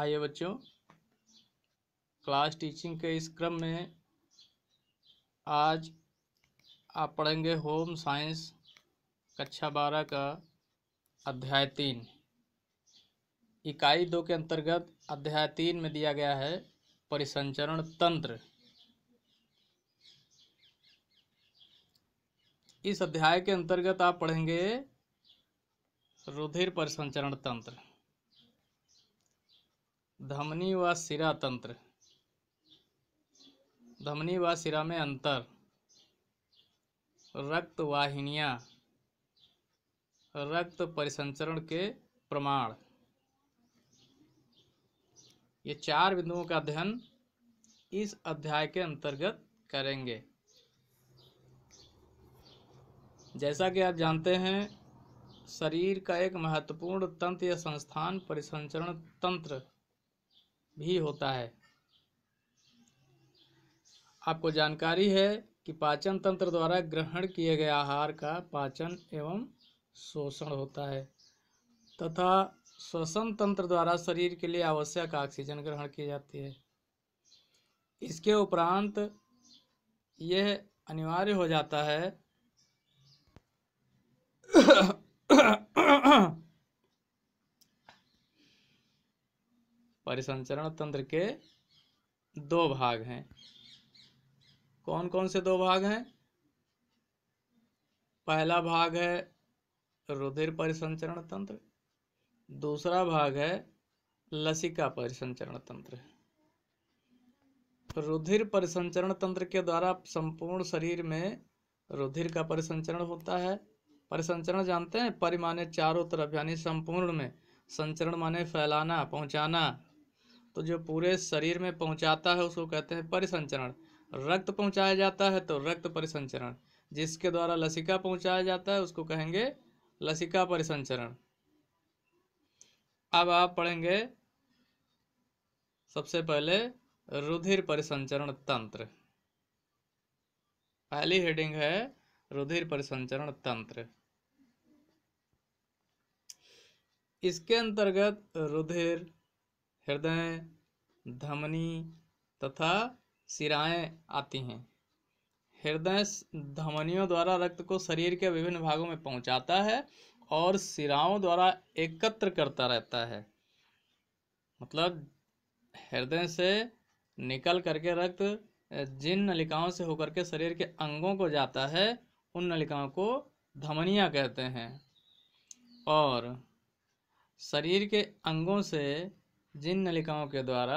आइए बच्चों class teaching के इस क्रम में आज आप पढ़ेंगे होम साइंस कक्षा बारह का अध्याय तीन इकाई दो के अंतर्गत अध्याय तीन में दिया गया है परिसंचरण तंत्र इस अध्याय के अंतर्गत आप पढ़ेंगे रुधिर परिसंचरण तंत्र धमनी व सिरा तंत्र धमनी व सिरा में अंतर रक्त वाहिनियाँ रक्त परिसंचरण के प्रमाण ये चार बिंदुओं का अध्ययन इस अध्याय के अंतर्गत करेंगे जैसा कि आप जानते हैं शरीर का एक महत्वपूर्ण तंत्र या संस्थान परिसंचरण तंत्र भी होता है आपको जानकारी है कि पाचन तंत्र द्वारा ग्रहण किए गए आहार का पाचन एवं शोषण होता है तथा श्वसन तंत्र द्वारा शरीर के लिए आवश्यक ऑक्सीजन ग्रहण की जाती है इसके उपरांत यह अनिवार्य हो जाता है परिसंचरण तंत्र के दो भाग हैं कौन कौन से दो भाग हैं पहला भाग है रुधिर परिसंचरण तंत्र दूसरा भाग है लसिका परिसंचरण तंत्र रुधिर परिसंचरण तंत्र के द्वारा संपूर्ण शरीर में रुधिर का परिसंचरण होता है परिसंचरण जानते हैं परिमाने चारों तरफ यानी संपूर्ण में संचरण माने फैलाना पहुंचाना तो जो पूरे शरीर में पहुंचाता है उसको कहते हैं परिसंचरण रक्त पहुंचाया जाता है तो रक्त परिसंचरण जिसके द्वारा लसिका पहुंचाया जाता है उसको कहेंगे लसिका परिसंचरण अब आप पढ़ेंगे सबसे पहले रुधिर परिसंचरण तंत्र पहली हेडिंग है रुधिर परिसंचरण तंत्र इसके अंतर्गत रुधिर हृदय धमनी तथा सिराएँ आती हैं हृदय धमनियों द्वारा रक्त को शरीर के विभिन्न भागों में पहुंचाता है और सिराओं द्वारा एकत्र करता रहता है मतलब हृदय से निकल करके रक्त जिन नलिकाओं से होकर के शरीर के अंगों को जाता है उन नलिकाओं को धमनिया कहते हैं और शरीर के अंगों से जिन नलिकाओं के द्वारा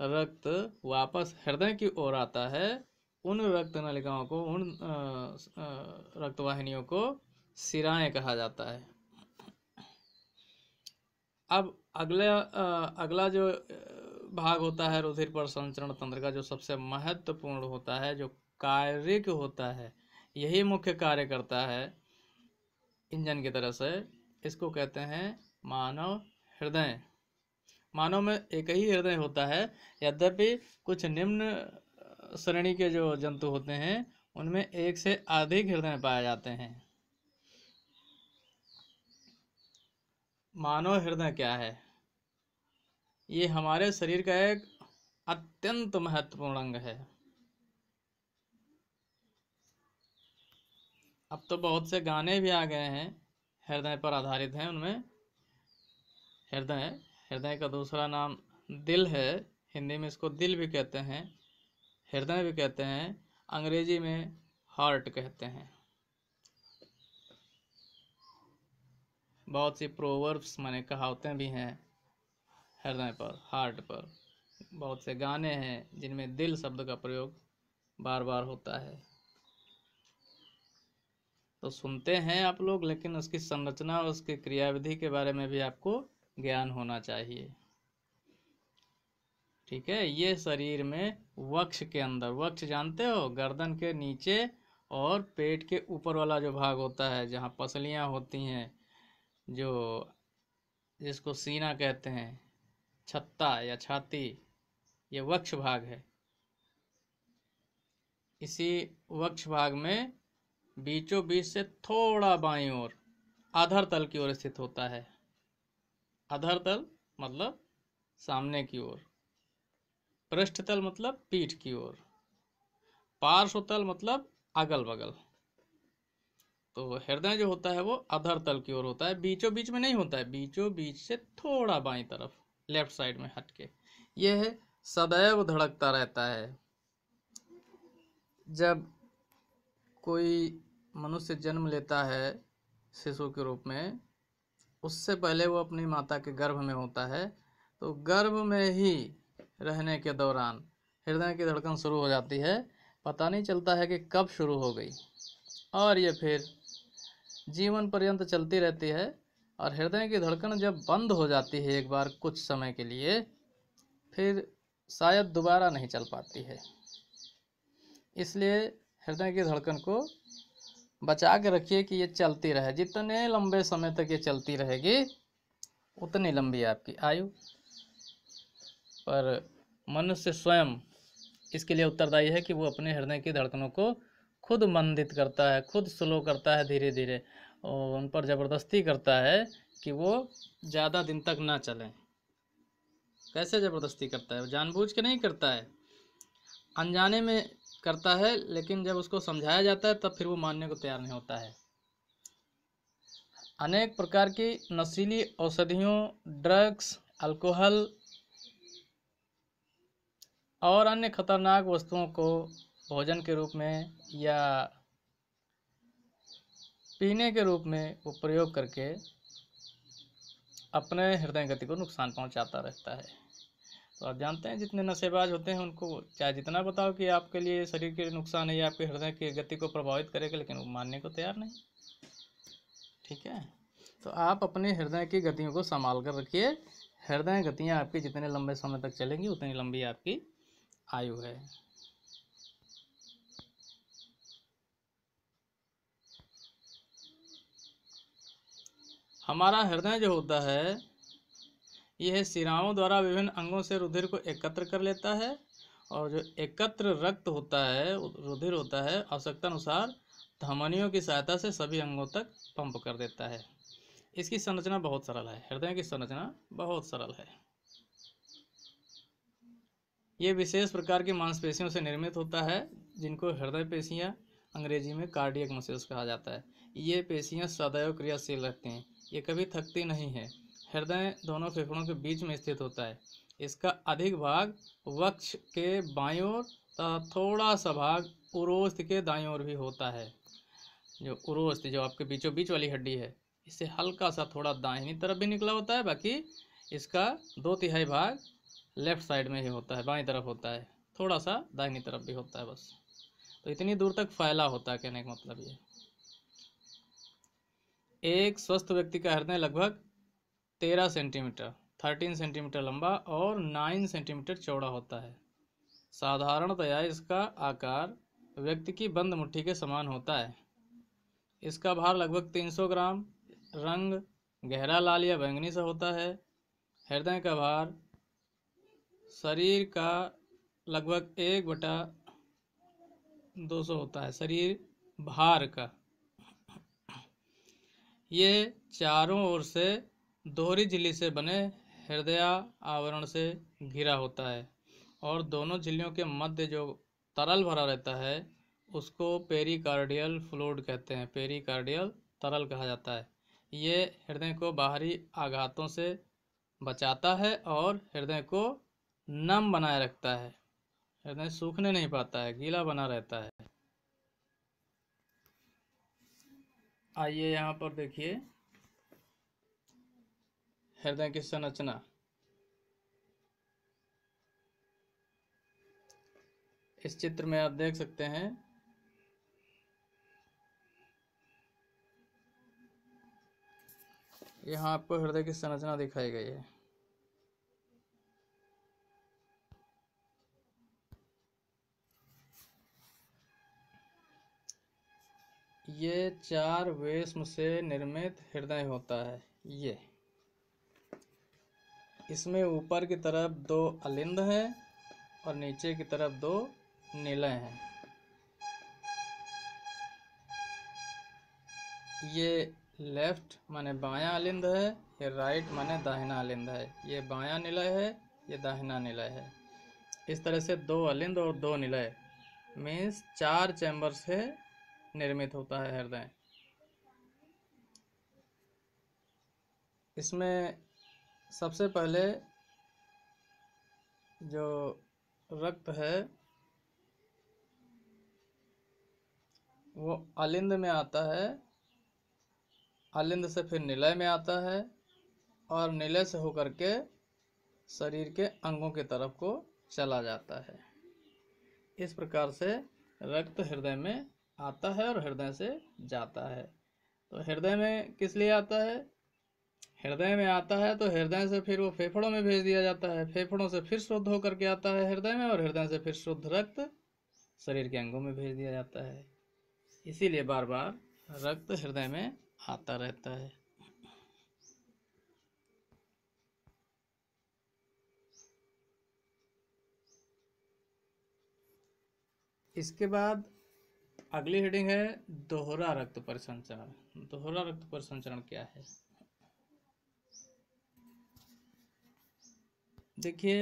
रक्त वापस हृदय की ओर आता है उन रक्त नलिकाओं को उन रक्तवाहिनियों को सिराएं कहा जाता है अब अगला अगला जो भाग होता है रुधिर पर संचरण तंत्र का जो सबसे महत्वपूर्ण होता है जो कार्य होता है यही मुख्य कार्य करता है इंजन की तरह से इसको कहते हैं मानव हृदय मानव में एक ही हृदय होता है यद्यपि कुछ निम्न श्रेणी के जो जंतु होते हैं उनमें एक से अधिक हृदय पाए जाते हैं मानव हृदय क्या है ये हमारे शरीर का एक अत्यंत महत्वपूर्ण अंग है अब तो बहुत से गाने भी आ गए हैं हृदय पर आधारित हैं उनमें हृदय हृदय का दूसरा नाम दिल है हिंदी में इसको दिल भी कहते हैं हृदय भी कहते हैं अंग्रेजी में हार्ट कहते हैं बहुत सी प्रोवर्ब्स मैंने कहावतें भी हैं हृदय पर हार्ट पर बहुत से गाने हैं जिनमें दिल शब्द का प्रयोग बार बार होता है तो सुनते हैं आप लोग लेकिन उसकी संरचना और उसकी क्रियाविधि के बारे में भी आपको ज्ञान होना चाहिए ठीक है ये शरीर में वक्ष के अंदर वक्ष जानते हो गर्दन के नीचे और पेट के ऊपर वाला जो भाग होता है जहाँ पसलियाँ होती हैं जो जिसको सीना कहते हैं छत्ता या छाती ये वक्ष भाग है इसी वक्ष भाग में बीचों बीच से थोड़ा बाई ओर आधार तल की ओर स्थित होता है अधर तल मतलब सामने की ओर पृष्ठ तल मतलब पीठ की ओर पार्श्व तल मतलब अगल बगल तो हृदय जो होता है वो अधर तल की ओर होता है बीचों बीच में नहीं होता है बीचों बीच से थोड़ा बाई तरफ लेफ्ट साइड में हटके यह है सदैव धड़कता रहता है जब कोई मनुष्य जन्म लेता है शिशु के रूप में उससे पहले वो अपनी माता के गर्भ में होता है तो गर्भ में ही रहने के दौरान हृदय की धड़कन शुरू हो जाती है पता नहीं चलता है कि कब शुरू हो गई और ये फिर जीवन पर्यंत चलती रहती है और हृदय की धड़कन जब बंद हो जाती है एक बार कुछ समय के लिए फिर शायद दोबारा नहीं चल पाती है इसलिए हृदय की धड़कन को बचा के रखिए कि ये चलती रहे जितने लंबे समय तक ये चलती रहेगी उतनी लंबी आपकी आयु पर मनुष्य स्वयं इसके लिए उत्तरदायी है कि वो अपने हृदय की धड़कनों को खुद मंदित करता है खुद स्लो करता है धीरे धीरे और उन पर ज़बरदस्ती करता है कि वो ज़्यादा दिन तक ना चलें कैसे ज़बरदस्ती करता है जानबूझ के नहीं करता है अनजाने में करता है लेकिन जब उसको समझाया जाता है तब फिर वो मानने को तैयार नहीं होता है अनेक प्रकार की नशीली औषधियों ड्रग्स अल्कोहल और अन्य खतरनाक वस्तुओं को भोजन के रूप में या पीने के रूप में वो प्रयोग करके अपने हृदय गति को नुकसान पहुंचाता रहता है तो आप जानते हैं जितने नशेबाज होते हैं उनको चाहे जितना बताओ कि आपके लिए शरीर के नुकसान है या आपके हृदय की गति को प्रभावित करेगा लेकिन वो मानने को तैयार नहीं ठीक है तो आप अपने हृदय की गतियों को संभाल कर रखिए हृदय गतियाँ आपकी जितने लंबे समय तक चलेंगी उतनी लंबी आपकी आयु है हमारा हृदय जो होता है यह सिराओं द्वारा विभिन्न अंगों से रुधिर को एकत्र कर लेता है और जो एकत्र रक्त होता है रुधिर होता है आवश्यकता अनुसार धमनियों की सहायता से सभी अंगों तक पंप कर देता है इसकी संरचना बहुत सरल है हृदय की संरचना बहुत सरल है ये विशेष प्रकार की मांसपेशियों से निर्मित होता है जिनको हृदय पेशियाँ अंग्रेजी में कार्डियक मसल्स कहा जाता है ये पेशियाँ सदैव क्रियाशील रहती हैं ये कभी थकती नहीं है हृदय दोनों फेफड़ों के बीच में स्थित होता है इसका अधिक भाग वक्ष के बाई ओर तथा थोड़ा सा भाग उरोस्त के दाई ओर भी होता है जो उरोस्त जो आपके बीचों बीच वाली हड्डी है इससे हल्का सा थोड़ा दाहिनी तरफ भी निकला होता है बाकी इसका दो तिहाई भाग लेफ्ट साइड में ही होता है बाई तरफ होता है थोड़ा सा दाहिनी तरफ भी होता है बस तो इतनी दूर तक फैला होता है कहने का मतलब ये एक स्वस्थ व्यक्ति का हृदय लगभग तेरह सेंटीमीटर थर्टीन सेंटीमीटर लंबा और नाइन सेंटीमीटर चौड़ा होता है साधारणतया इसका आकार व्यक्ति की बंद मुट्ठी के समान होता है इसका भार लगभग 300 ग्राम रंग गहरा लाल या बैंगनी सा होता है हृदय का भार शरीर का लगभग एक बटा दो सौ होता है शरीर भार का ये चारों ओर से दोहरी झिल्ली से बने हृदय आवरण से घिरा होता है और दोनों झिल्लियों के मध्य जो तरल भरा रहता है उसको पेरिकार्डियल फ्लूड कहते हैं पेरिकार्डियल तरल कहा जाता है ये हृदय को बाहरी आघातों से बचाता है और हृदय को नम बनाए रखता है हृदय सूखने नहीं पाता है गीला बना रहता है आइए यहाँ पर देखिए हृदय की संरचना इस चित्र में आप देख सकते हैं यहां आपको हृदय की संरचना दिखाई गई है ये चार वेशम से निर्मित हृदय होता है ये इसमें ऊपर की तरफ दो अलिंद हैं और नीचे की तरफ दो नीले हैं ये लेफ्ट माने बायां अलिंद है ये राइट माने दाहिना अलिंद है ये बायां नीलय है ये दाहिना नीलय है इस तरह से दो अलिंद और दो नीलय मीन्स चार चैम्बर से निर्मित होता है हृदय इसमें सबसे पहले जो रक्त है वो अलिंद में आता है अलिंद से फिर निलय में आता है और निलय से होकर के शरीर के अंगों की तरफ को चला जाता है इस प्रकार से रक्त हृदय में आता है और हृदय से जाता है तो हृदय में किस लिए आता है हृदय में आता है तो हृदय से फिर वो फेफड़ों में भेज दिया जाता है फेफड़ों से फिर शुद्ध होकर के आता है हृदय में और हृदय से फिर शुद्ध रक्त शरीर के अंगों में भेज दिया जाता है इसीलिए बार बार रक्त हृदय में आता रहता है इसके बाद अगली हेडिंग है दोहरा रक्त परिसंचरण दोहरा रक्त परिसंचरण क्या है देखिए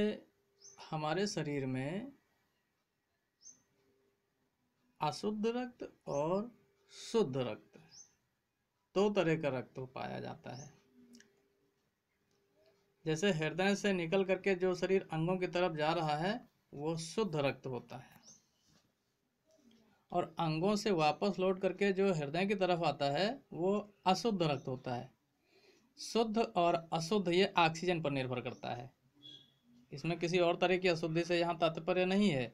हमारे शरीर में अशुद्ध रक्त और शुद्ध रक्त दो तरह का रक्त पाया जाता है जैसे हृदय से निकल करके जो शरीर अंगों की तरफ जा रहा है वो शुद्ध रक्त होता है और अंगों से वापस लौट करके जो हृदय की तरफ आता है वो अशुद्ध रक्त होता है शुद्ध और अशुद्ध ये ऑक्सीजन पर निर्भर करता है इसमें किसी और तरह की अशुद्धि से यहाँ तात्पर्य नहीं है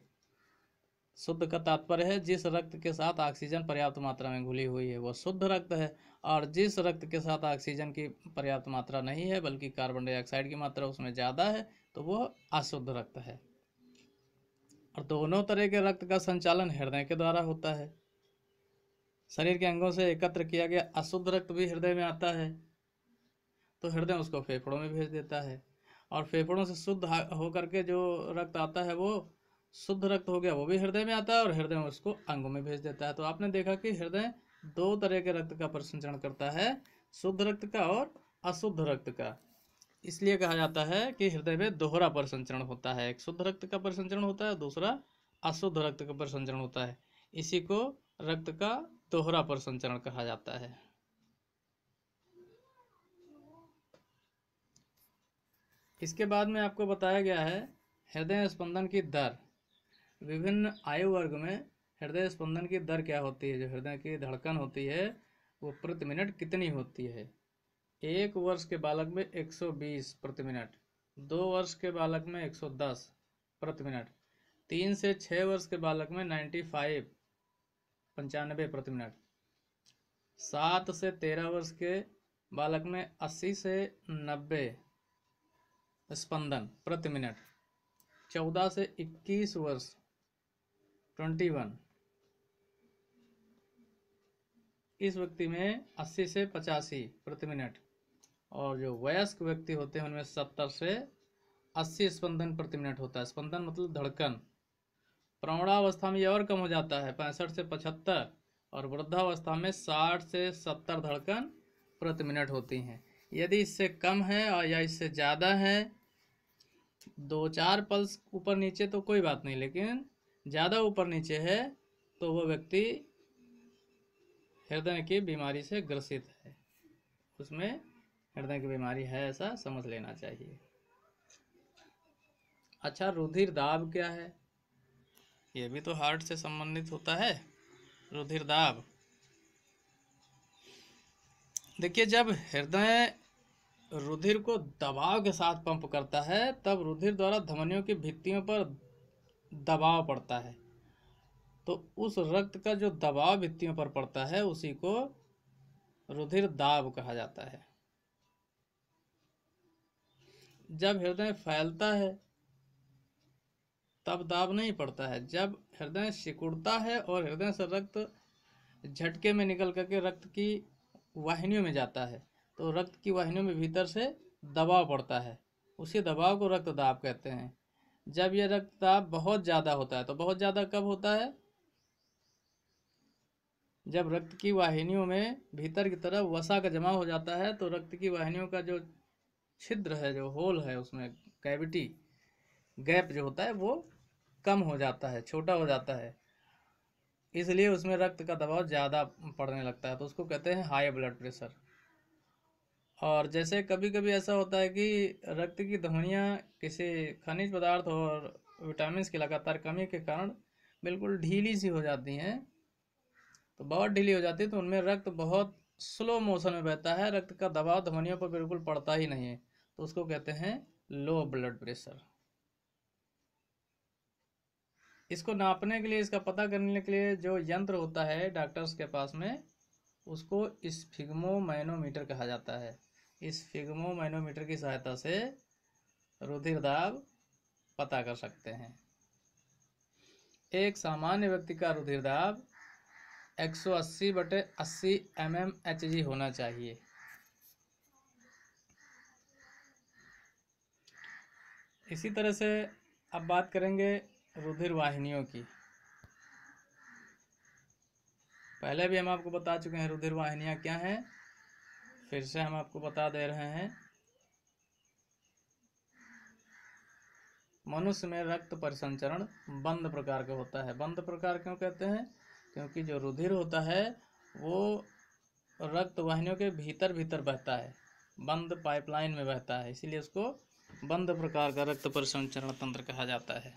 शुद्ध का तात्पर्य है जिस रक्त के साथ ऑक्सीजन पर्याप्त मात्रा में घुली हुई है वह शुद्ध रक्त है और जिस रक्त के साथ ऑक्सीजन की पर्याप्त मात्रा नहीं है बल्कि कार्बन डाइऑक्साइड की मात्रा उसमें ज़्यादा है तो वह अशुद्ध रक्त है और दोनों तरह के रक्त का संचालन हृदय के द्वारा होता है शरीर के अंगों से एकत्र किया गया अशुद्ध रक्त भी हृदय में आता है तो हृदय उसको फेफड़ों में भेज देता है और फेफड़ों से शुद्ध होकर के जो रक्त आता है वो शुद्ध रक्त हो गया वो भी हृदय में आता है और हृदय उसको अंगों में भेज देता है तो आपने देखा कि हृदय दो तरह के रक्त का प्रसंचरण करता है शुद्ध रक्त का और अशुद्ध रक्त का इसलिए कहा जाता है कि हृदय में दोहरा प्रसंचरण होता है एक शुद्ध रक्त का प्रसंचरण होता है दूसरा अशुद्ध रक्त का प्रसंचरण होता है इसी को रक्त का दोहरा प्रसंचरण कहा जाता है इसके बाद में आपको बताया गया है हृदय स्पंदन की दर विभिन्न आयु वर्ग में हृदय स्पंदन की दर क्या होती है जो हृदय की धड़कन होती है वो प्रति मिनट कितनी होती है एक वर्ष के बालक में 120 प्रति मिनट दो वर्ष के बालक में 110 प्रति मिनट तीन से छः वर्ष के बालक में 95 पंचानबे प्रति मिनट सात से तेरह वर्ष के बालक में अस्सी से नब्बे स्पंदन प्रति मिनट चौदह से इक्कीस वर्ष ट्वेंटी वन इस व्यक्ति में अस्सी से पचासी प्रति मिनट और जो वयस्क व्यक्ति होते हैं उनमें सत्तर से अस्सी स्पंदन प्रति मिनट होता है स्पंदन मतलब धड़कन प्रौणावस्था में यह और कम हो जाता है पैंसठ से पचहत्तर और वृद्धावस्था में साठ से सत्तर धड़कन प्रति मिनट होती हैं यदि इससे कम है और या इससे ज़्यादा है दो चार पल्स ऊपर नीचे तो कोई बात नहीं लेकिन ज़्यादा ऊपर नीचे है तो वो व्यक्ति हृदय की बीमारी से ग्रसित है उसमें हृदय की बीमारी है ऐसा समझ लेना चाहिए अच्छा रुधिर दाब क्या है ये भी तो हार्ट से संबंधित होता है रुधिर दाब देखिए जब हृदय रुधिर को दबाव के साथ पंप करता है तब रुधिर द्वारा धमनियों की भित्तियों पर दबाव पड़ता है तो उस रक्त का जो दबाव भित्तियों पर पड़ता है उसी को रुधिर दाब कहा जाता है जब हृदय फैलता है तब दाब नहीं पड़ता है जब हृदय सिकुड़ता है और हृदय से रक्त झटके में निकल करके रक्त की वाहिनियों में जाता है तो रक्त की वाहिनियों में भीतर से दबाव पड़ता है उसी दबाव को रक्त दाब कहते हैं जब यह रक्त दाब बहुत ज़्यादा होता है तो बहुत ज़्यादा कब होता है जब रक्त की वाहिनियों में भीतर की तरफ वसा का जमा हो जाता है तो रक्त की वाहिनियों का जो छिद्र है जो होल है उसमें कैविटी गैप जो होता है वो कम हो जाता है छोटा हो जाता है इसलिए उसमें रक्त का दबाव ज़्यादा पड़ने लगता है तो उसको कहते हैं हाई ब्लड प्रेशर और जैसे कभी कभी ऐसा होता है कि रक्त की धमनियाँ किसी खनिज पदार्थ और विटामिन की लगातार कमी के कारण बिल्कुल ढीली सी हो जाती हैं तो बहुत ढीली हो जाती है तो उनमें रक्त बहुत स्लो मोशन में बहता है रक्त का दबाव धमनियों पर बिल्कुल पड़ता ही नहीं है तो उसको कहते हैं लो ब्लड प्रेशर इसको नापने के लिए इसका पता करने के लिए जो यंत्र होता है डॉक्टर्स के पास में उसको स्फिग्मोमैनोमीटर कहा जाता है इस फिगमो मैनोमीटर की सहायता से रुधिर दाब पता कर सकते हैं एक सामान्य व्यक्ति का रुधिर दाब 180 बटे 80 एम एम एच जी होना चाहिए इसी तरह से अब बात करेंगे रुधिर वाहिनियों की पहले भी हम आपको बता चुके हैं रुधिर वाहिनियाँ क्या हैं फिर से हम आपको बता दे रहे हैं मनुष्य में रक्त परिसंचरण बंद प्रकार का होता है बंद प्रकार क्यों कहते हैं क्योंकि जो रुधिर होता है वो रक्त वाहिनियों के भीतर भीतर बहता है बंद पाइपलाइन में बहता है इसीलिए उसको बंद प्रकार का रक्त परिसंचरण तंत्र कहा जाता है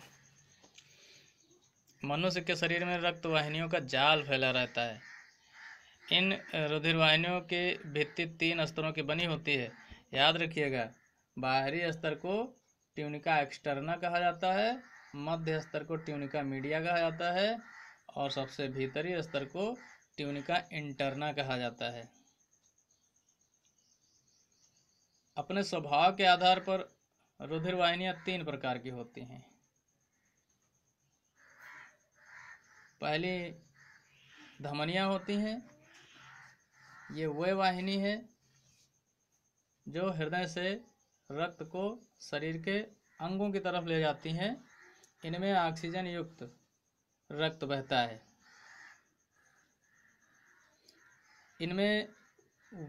मनुष्य के शरीर में रक्त वाहिनियों का जाल फैला रहता है इन रुधिरवाहिनियों के भित्ति तीन स्तरों की बनी होती है याद रखिएगा बाहरी स्तर को ट्यूनिका एक्सटर्ना कहा जाता है मध्य स्तर को ट्यूनिका मीडिया कहा जाता है और सबसे भीतरी स्तर को ट्यूनिका इंटरना कहा जाता है अपने स्वभाव के आधार पर रुधिर वाहिनियाँ तीन प्रकार की होती हैं पहली धमनियाँ होती हैं ये वह वाहिनी है जो हृदय से रक्त को शरीर के अंगों की तरफ ले जाती हैं इनमें ऑक्सीजन युक्त रक्त बहता है इनमें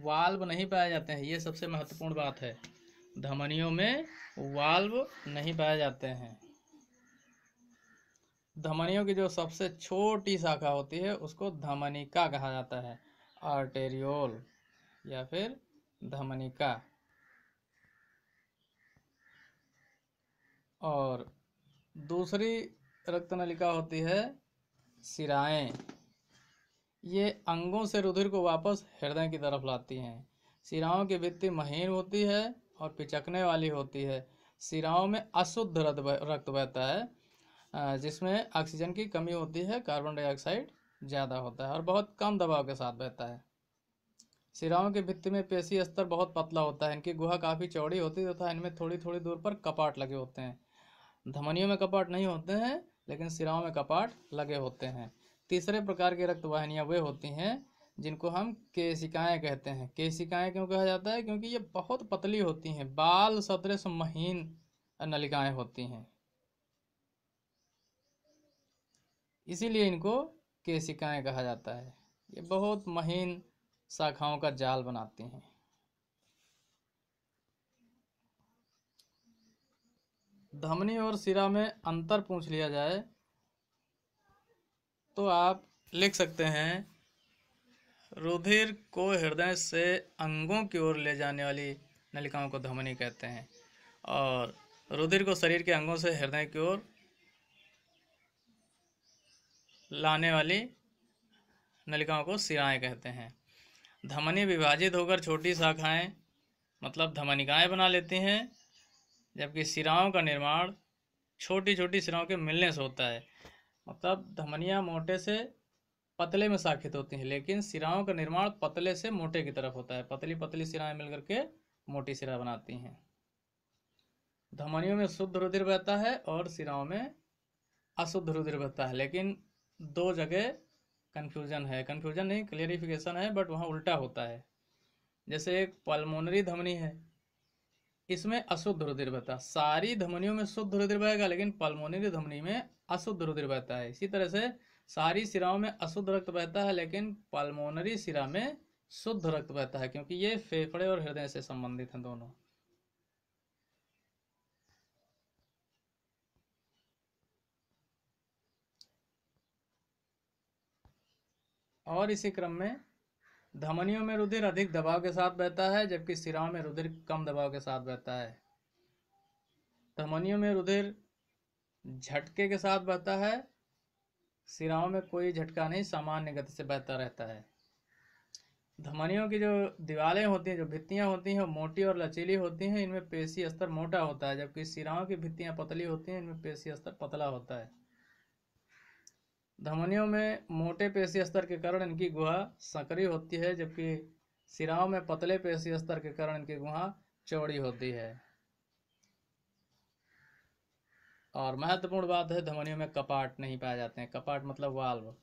वाल्व नहीं पाए जाते हैं ये सबसे महत्वपूर्ण बात है धमनियों में वाल्व नहीं पाए जाते हैं धमनियों की जो सबसे छोटी शाखा होती है उसको धमनिका कहा जाता है आर्टेरियोल या फिर धमनिका और दूसरी रक्त नलिका होती है सिराएं ये अंगों से रुधिर को वापस हृदय की तरफ लाती हैं सिराओं की भित्ति महीन होती है और पिचकने वाली होती है सिराओं में अशुद्ध रक्त बहता है जिसमें ऑक्सीजन की कमी होती है कार्बन डाइऑक्साइड ज़्यादा होता है और बहुत कम दबाव के साथ बहता है सिराओं के भित्ति में पेशी स्तर बहुत पतला होता है इनकी गुहा काफ़ी चौड़ी होती है तथा इनमें थोड़ी थोड़ी दूर पर कपाट लगे होते हैं धमनियों में कपाट नहीं होते हैं लेकिन सिराओं में कपाट लगे होते हैं तीसरे प्रकार की रक्त वाहिनियाँ वे होती हैं जिनको हम केशिकाएँ कहते हैं केशिकाएँ क्यों कहा जाता है क्योंकि ये बहुत पतली होती हैं बाल सदृश महीन नलिकाएँ होती हैं इसीलिए इनको केशिकाएँ कहा जाता है ये बहुत महीन शाखाओं का जाल बनाती हैं धमनी और सिरा में अंतर पूछ लिया जाए तो आप लिख सकते हैं रुधिर को हृदय से अंगों की ओर ले जाने वाली नलिकाओं को धमनी कहते हैं और रुधिर को शरीर के अंगों से हृदय की ओर लाने वाली नलिकाओं को सिराएँ कहते हैं धमनी विभाजित होकर छोटी शाखाएं मतलब धमनिकाएं बना लेती हैं जबकि सिराओं का निर्माण छोटी छोटी सिराओं के मिलने से होता है मतलब धमनियाँ मोटे से पतले में शाखित होती हैं लेकिन सिराओं का निर्माण पतले से मोटे की तरफ होता है पतली पतली सिराएं मिलकर के मोटी सिरा बनाती हैं धमनियों में शुद्ध रुधिर बहता है और सिराओं में अशुद्ध रुधिर बहता है लेकिन दो जगह कन्फ्यूजन है कन्फ्यूजन नहीं क्लियरिफिकेशन है बट वहाँ उल्टा होता है जैसे एक पल्मोनरी धमनी है इसमें अशुद्ध रुधिर बहता सारी धमनियों में शुद्ध रुधिर बहेगा लेकिन पल्मोनरी धमनी में अशुद्ध रुधिर बहता है इसी तरह से सारी सिराओं में अशुद्ध रक्त बहता है लेकिन पल्मोनरी सिरा में शुद्ध रक्त बहता है क्योंकि ये फेफड़े और हृदय से संबंधित हैं दोनों और इसी क्रम में धमनियों में रुधिर अधिक दबाव के साथ बहता है जबकि सिराओं में रुधिर कम दबाव के साथ बहता है धमनियों में रुधिर झटके के साथ बहता है सिराओं में कोई झटका नहीं सामान्य गति से बहता रहता है धमनियों की जो दीवारें होती हैं जो भित्तियाँ होती हैं वो मोटी और लचीली होती हैं इनमें पेशी स्तर मोटा होता है जबकि सिराओं की भित्तियाँ पतली होती हैं इनमें पेशी स्तर पतला होता है धमनियों में मोटे पेशी स्तर के कारण इनकी गुहा सकरी होती है जबकि सिराओं में पतले पेशी स्तर के कारण इनकी गुहा चौड़ी होती है और महत्वपूर्ण बात है धमनियों में कपाट नहीं पाए जाते हैं कपाट मतलब वाल्व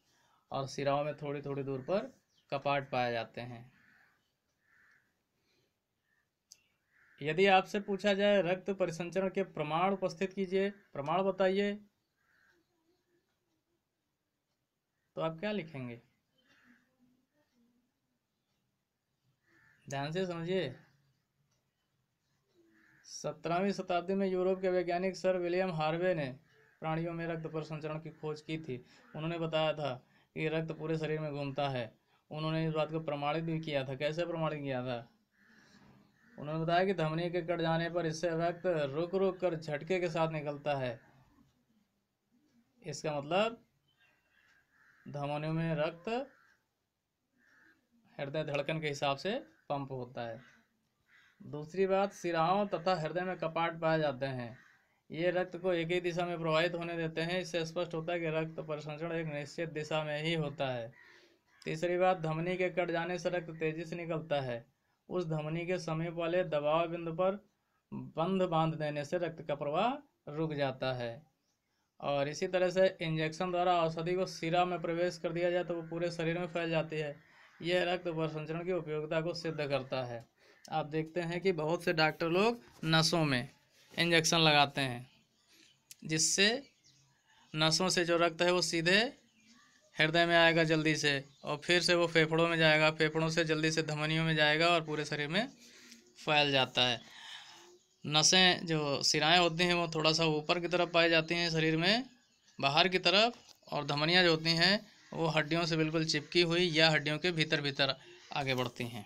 और सिराओं में थोड़ी थोड़ी दूर पर कपाट पाए जाते हैं यदि आपसे पूछा जाए रक्त परिसंचरण के प्रमाण उपस्थित कीजिए प्रमाण बताइए तो आप क्या लिखेंगे ध्यान से समझिए सत्रहवीं शताब्दी में यूरोप के वैज्ञानिक सर विलियम हार्वे ने प्राणियों में रक्त प्रसंचरण की खोज की थी उन्होंने बताया था कि रक्त पूरे शरीर में घूमता है उन्होंने इस बात को प्रमाणित भी किया था कैसे प्रमाणित किया था उन्होंने बताया कि धमनी के कट जाने पर इससे रक्त रुक रुक कर झटके के साथ निकलता है इसका मतलब धमनियों में रक्त हृदय धड़कन के हिसाब से पंप होता है दूसरी बात सिराओं तथा हृदय में कपाट पाए जाते हैं ये रक्त को एक ही दिशा में प्रवाहित होने देते हैं इससे स्पष्ट होता है कि रक्त प्रसंचरण एक निश्चित दिशा में ही होता है तीसरी बात धमनी के कट जाने से रक्त तेजी से निकलता है उस धमनी के समीप वाले दबाव बिंदु पर बंध बांध देने से रक्त का प्रवाह रुक जाता है और इसी तरह से इंजेक्शन द्वारा औषधि को सिरा में प्रवेश कर दिया जाए तो वो पूरे शरीर में फैल जाती है यह रक्त संचरण की उपयोगिता को सिद्ध करता है आप देखते हैं कि बहुत से डॉक्टर लोग नसों में इंजेक्शन लगाते हैं जिससे नसों से जो रक्त है वो सीधे हृदय में आएगा जल्दी से और फिर से वो फेफड़ों में जाएगा फेफड़ों से जल्दी से धमनियों में जाएगा और पूरे शरीर में फैल जाता है नसें जो सिराएँ होती हैं वो थोड़ा सा ऊपर की तरफ पाई जाती हैं शरीर में बाहर की तरफ और धमनियाँ जो होती हैं वो हड्डियों से बिल्कुल चिपकी हुई या हड्डियों के भीतर भीतर आगे बढ़ती हैं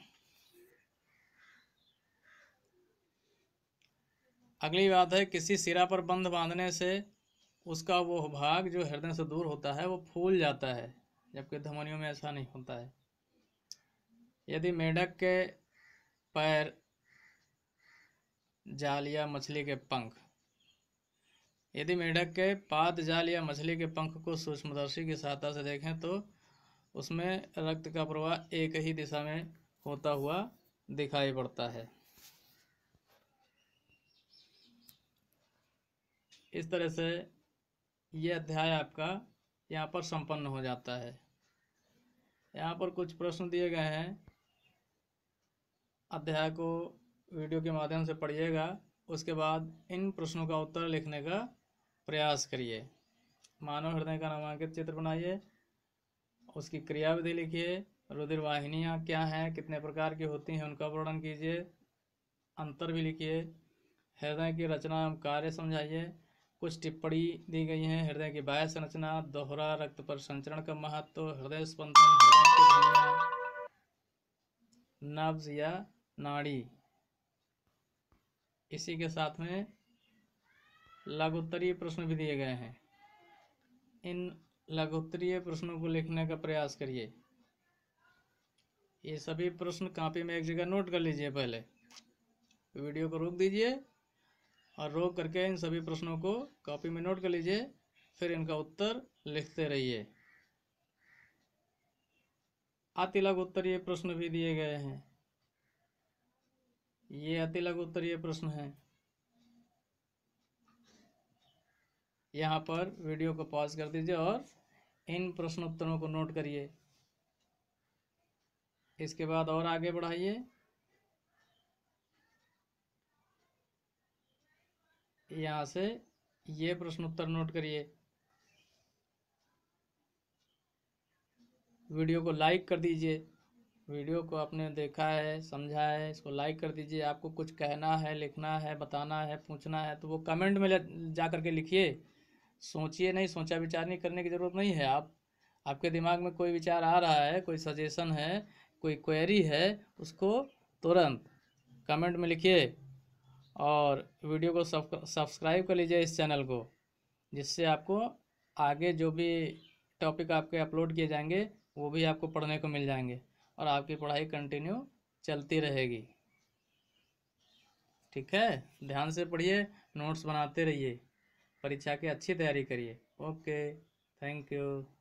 अगली बात है किसी सिरा पर बंध बांधने से उसका वो भाग जो हृदय से दूर होता है वो फूल जाता है जबकि धमनियों में ऐसा नहीं होता है यदि मेढक के पैर जाल या मछली के पंख यदि मेढक के पाद जाल या मछली के पंख को सूक्ष्मदर्शी की सहायता से देखें तो उसमें रक्त का प्रवाह एक ही दिशा में होता हुआ दिखाई पड़ता है इस तरह से यह अध्याय आपका यहाँ पर संपन्न हो जाता है यहाँ पर कुछ प्रश्न दिए गए हैं अध्याय को वीडियो के माध्यम से पढ़िएगा उसके बाद इन प्रश्नों का उत्तर लिखने का प्रयास करिए मानव हृदय का नामांकित चित्र बनाइए उसकी क्रियाविधि लिखिए वाहिनियाँ क्या हैं कितने प्रकार की होती हैं उनका वर्णन कीजिए अंतर भी लिखिए हृदय की रचना एवं कार्य समझाइए कुछ टिप्पणी दी गई हैं हृदय की बाह्य संरचना दोहरा रक्त पर संचरण का महत्व हृदय स्पंदन हृदय की नब्ज या नाड़ी इसी के साथ में लघुत्तरीय प्रश्न भी दिए गए हैं इन लघुत्तरीय प्रश्नों को लिखने का प्रयास करिए ये सभी प्रश्न कापी में एक जगह नोट कर लीजिए पहले वीडियो को रोक दीजिए और रोक करके इन सभी प्रश्नों को कॉपी में नोट कर लीजिए फिर इनका उत्तर लिखते रहिए आतिलक उत्तर ये प्रश्न भी दिए गए हैं ये अति लघु उत्तरीय प्रश्न है यहाँ पर वीडियो को पॉज कर दीजिए और इन प्रश्नोत्तरों को नोट करिए इसके बाद और आगे बढ़ाइए यहाँ से ये प्रश्नोत्तर नोट करिए वीडियो को लाइक कर दीजिए वीडियो को आपने देखा है समझा है इसको लाइक कर दीजिए आपको कुछ कहना है लिखना है बताना है पूछना है तो वो कमेंट में जा कर के लिखिए सोचिए नहीं सोचा विचार नहीं करने की ज़रूरत नहीं है आप आपके दिमाग में कोई विचार आ रहा है कोई सजेशन है कोई क्वेरी है उसको तुरंत कमेंट में लिखिए और वीडियो को सब्सक्राइब कर लीजिए इस चैनल को जिससे आपको आगे जो भी टॉपिक आपके अपलोड किए जाएंगे वो भी आपको पढ़ने को मिल जाएंगे और आपकी पढ़ाई कंटिन्यू चलती रहेगी ठीक है ध्यान से पढ़िए नोट्स बनाते रहिए परीक्षा की अच्छी तैयारी करिए ओके थैंक यू